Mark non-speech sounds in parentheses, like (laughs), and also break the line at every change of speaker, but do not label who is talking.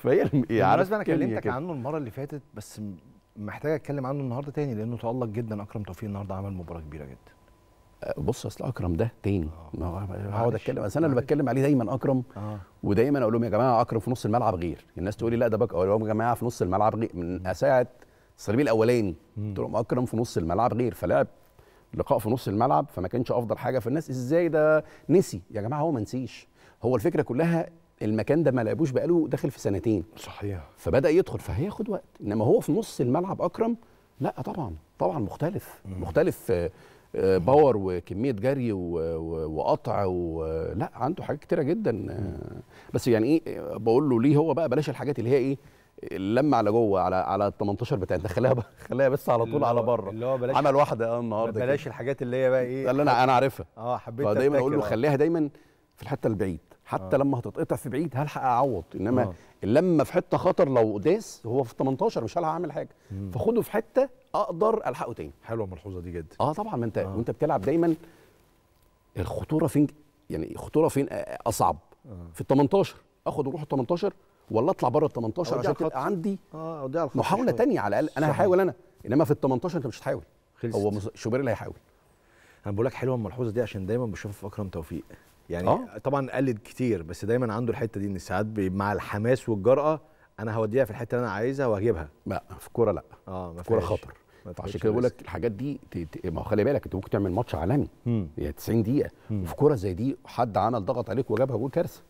فهي بالمناسبه يعني يعني انا كلمتك عنه
المره اللي فاتت بس محتاج اتكلم عنه النهارده تاني لانه
تالق جدا اكرم توفيق النهارده عمل مباراه كبيره جدا أه، بص اصل اكرم ده تاني آه. هقعد اتكلم بس انا اللي بتكلم عليه دايما اكرم آه. ودايما اقول لهم يا جماعه اكرم في نص الملعب غير الناس تقول لي لا ده بك اقول لهم يا جماعه في نص الملعب غير من ساعه الصليبي الاولاني قلت لهم اكرم في نص الملعب غير فلعب لقاء في نص الملعب فما كانش افضل حاجه فالناس ازاي ده نسي يا جماعه هو ما نسيش هو الفكره كلها المكان ده ما لعبوش بقاله داخل في سنتين صحيح فبدا يدخل فهياخد وقت انما هو في نص الملعب اكرم لا طبعا طبعا مختلف مم. مختلف آه، آه، باور وكميه جري وقطع لا عنده حاجات كتيره جدا آه، بس يعني ايه بقول له ليه هو بقى بلاش الحاجات اللي هي ايه اللمه على جوه على على ال 18 بتاع ده خليها (laughs) خليها بس على طول على بره اللي هو بلاش عمل واحده اه النهارده بلاش
الحاجات اللي هي بقى ايه اللي انا انا عارفها اه حبيت دايما اقول له خليها
دايما في الحته البعيد حتى آه. لما هتتقطع في بعيد هلحق اعوض انما آه. لما في حته خطر لو داس هو في 18 مش هلحق اعمل حاجه مم. فخده في حته اقدر الحقه تاني حلوه الملحوظه دي جدا اه طبعا ما انت آه. وانت بتلعب دايما الخطوره فين يعني الخطوره فين اصعب آه. في ال 18 اخد وروح ال 18 ولا اطلع بره ال 18 عشان تبقى عندي آه محاوله ثانيه على الاقل انا هحاول انا انما في ال 18 انت مش هتحاول هو شوبير اللي هيحاول انا بقول لك حلوه الملحوظه دي عشان دايما بشوفها في اكرم
توفيق يعني أوه. طبعا قلد كتير بس دايما عنده الحته دي ان ساعات مع الحماس والجراه انا هوديها في الحته اللي انا عايزها
وهجيبها لا في الكوره لا اه في الكوره خطر عشان كده بقول لك الحاجات دي ما هو خلي بالك انت ممكن تعمل ماتش عالمي هي 90 دقيقه وفي كوره زي دي حد عمل ضغط عليك وجابها جول كارثه